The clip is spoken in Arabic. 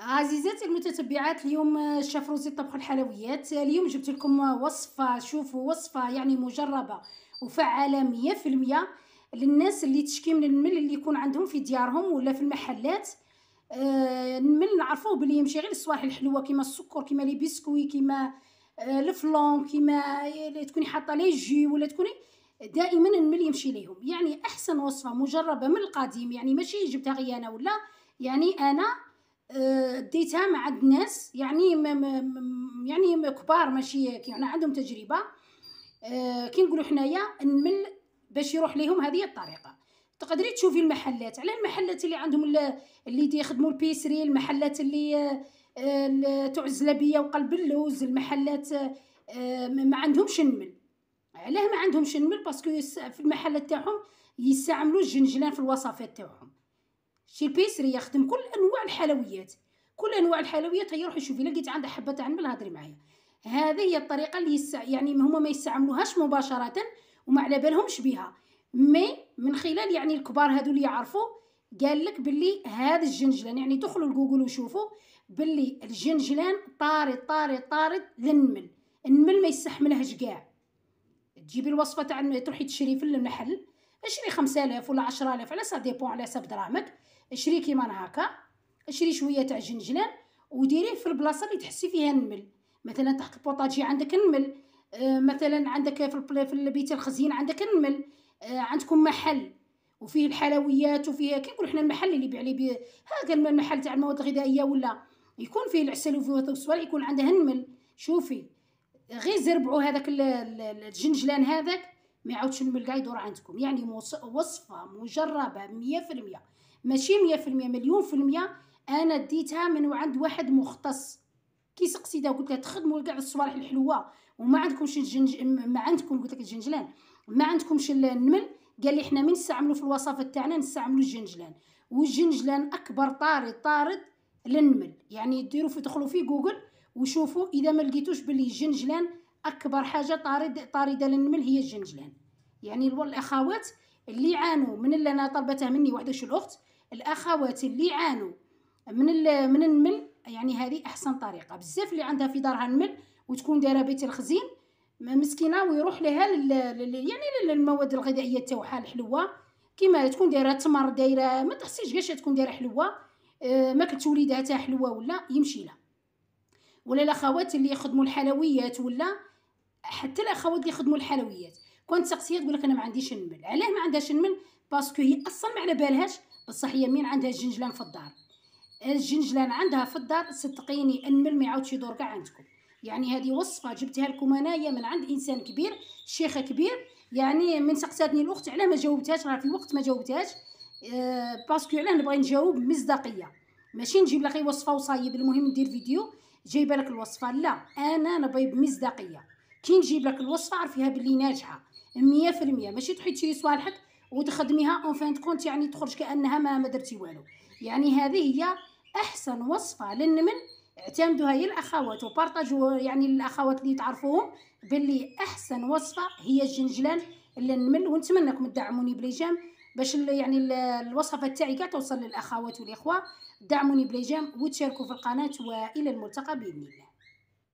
عزيزاتي المتتبعات اليوم روزي طبخ الحلويات اليوم جبت لكم وصفه شوفوا وصفه يعني مجربه وفعاله 100% للناس اللي تشكي من المل اللي يكون عندهم في ديارهم ولا في المحلات المل آه، نعرفوه بلي يمشي غير الصوالح الحلوه كيما السكر كيما لي بسكوي كيما آه، الفلون كيما آه، تكوني حاطه لي جي ولا تكوني دائما المل يمشي ليهم يعني احسن وصفه مجربه من القديم يعني ماشي جبتها غيانا ولا يعني انا ديتها مع الناس يعني ما ما يعني كبار ماشي يعني عندهم تجربه آه، كي نقولوا حنايا نمل باش يروح ليهم هذه الطريقه تقدري تشوفي المحلات على المحلات اللي عندهم اللي يخدموا البيسري المحلات اللي تاع آه، الزلابيه وقلب اللوز المحلات آه، ما عندهمش النمل علاه ما عندهمش النمل باسكو في المحلات تاعهم يستعملوا الجنجلان في الوصفات تاعهم شي البيسري يخدم كل انواع الحلويات كل انواع الحلويات هي روحي شوفي لقيت عندها حبه تاع النبل هضري معايا هذه هي الطريقه اللي يسع يعني هما ما يستعملوهاش مباشره وما على بالهمش بها مي من خلال يعني الكبار هادو اللي يعرفوا قال لك باللي هذا الجنجلان يعني دخلوا لجوجل وشوفوا باللي الجنجلان طارد طارد طارد للنمل النمل ما يستحملهش كاع تجيبي الوصفه تاع تروحي تشري في المحل اشري 5000 ولا 10000 على سا ديبون على حساب دراهمك اشري كيما هكا اشري شويه تاع جنجلان وديريه في البلاصه اللي تحسي فيها النمل مثلا تحت البوطاجي عندك النمل آه مثلا عندك في البلاي في البيت الخزين عندك النمل آه عندكم محل وفيه الحلويات وفيه كي نقول حنا المحل اللي يبيع لي هذا المحل تاع المواد الغذائيه ولا يكون فيه العسل وفيه الصوالح يكون عنده النمل شوفي غير زربعوا هذاك الجنجلان هذاك ما يعاودش الملقى يدور عندكم يعني وصفه مجربه 100% ماشي 100% مليون في المية انا ديتها من عند واحد مختص كي سقسيتها قلت لها تخدموا كاع الصوالح الحلوه وما عندكمش الجنج ما عندكم قلت لك الجنجلان ما عندكمش النمل قال لي حنا من نستعملوا في الوصفه تاعنا نستعملوا الجنجلان والجنجلان اكبر طارد طارد للنمل يعني ديروا في دخلوا في جوجل وشوفوا اذا ما لقيتوش باللي الجنجلان اكبر حاجه طارد طارده للنمل هي الجنجلان يعني الاخوات اللي عانوا من اللي انا طلبتها مني واحده شو الاخت الاخوات اللي عانوا من من النمل يعني هذه احسن طريقه بزاف اللي عندها في دارها النمل وتكون دايره بيت الخزين مسكينه ويروح لها يعني للمواد الغذائيه تاعها الحلوه كيما تكون دايره تمر دايره ما تحسيش كاش تكون دايره حلوه آه، ما وليدها تاع حلوه ولا يمشي لها ولا الاخوات اللي يخدموا الحلويات ولا حتى الاخوات اللي يخدموا الحلويات كنت سقسيها تقول لك انا ما عنديش النمل علاه ما عندهاش النمل باسكو هي اصلا ما على بالهاش بصح هي مين عندها الجنجلان في الدار الجنجلان عندها في الدار صدقيني النمل ما يعاودش يدور كاع عندكم يعني هذه وصفه جبتها لكم انايا من عند انسان كبير شيخ كبير يعني من سقساتني الاخت علاه ما جاوبتهاش راه في الوقت ما جاوبتهاش أه باسكو علاه نبغي نجاوب مصداقيه ماشي نجيب لك وصفه وصايب المهم ندير فيديو جايبه لك الوصفه لا انا نبغي بمصداقيه كي نجيب لك الوصفه عرفيها بلي ناجحه 100% ماشي تحي شي صوالحك وتخدميها اون فان كونت يعني تخرج كانها ما ما درتي والو يعني هذه هي احسن وصفه للنمل اعتمدوها هي الاخوات وبارطاجوا يعني الاخوات اللي تعرفوهم باللي احسن وصفه هي الجنجلان للنمل ونتمنىكم تدعموني بليجام باش يعني الوصفه تاعي كاع توصل للاخوات والاخوه دعموني بليجام وتشاركوا في القناه والى الملتقى باذن الله